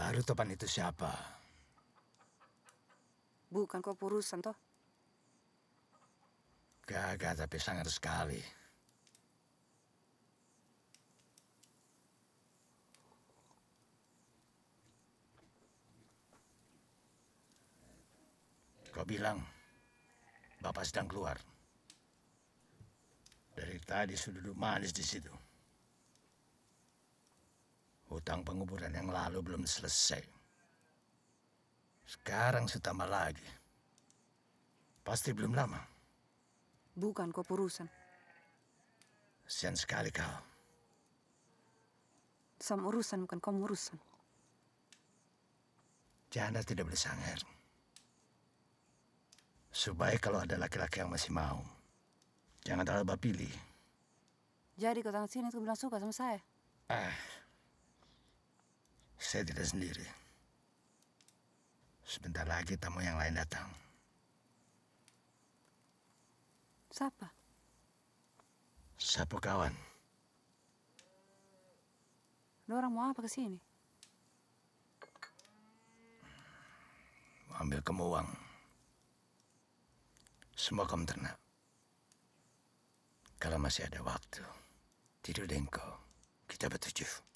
Baru topan itu siapa? Bukan kau purusan toh? Gagah tapi sangat sekali. Kau bilang Bapak sedang keluar. Dari tadi sudah duduk manis di situ hutang penguburan yang lalu belum selesai. Sekarang setambah lagi. Pasti belum lama. Bukan kok urusan. Sian sekali kau. Sam urusan bukan kau urusan. Janda tidak boleh sangar. Supaya kalau ada laki-laki yang masih mau, jangan terlalu bapili. Jadi kau tangan sini, kau bilang suka sama saya? Ah, saya tidak sendiri. Sebentar lagi tamu yang lain datang. Siapa? Siapa kawan. Lo orang mau apa ke sini? ambil kamu uang. Semua kamu ternak. Kalau masih ada waktu, tidur dengko. Kita bertujuh.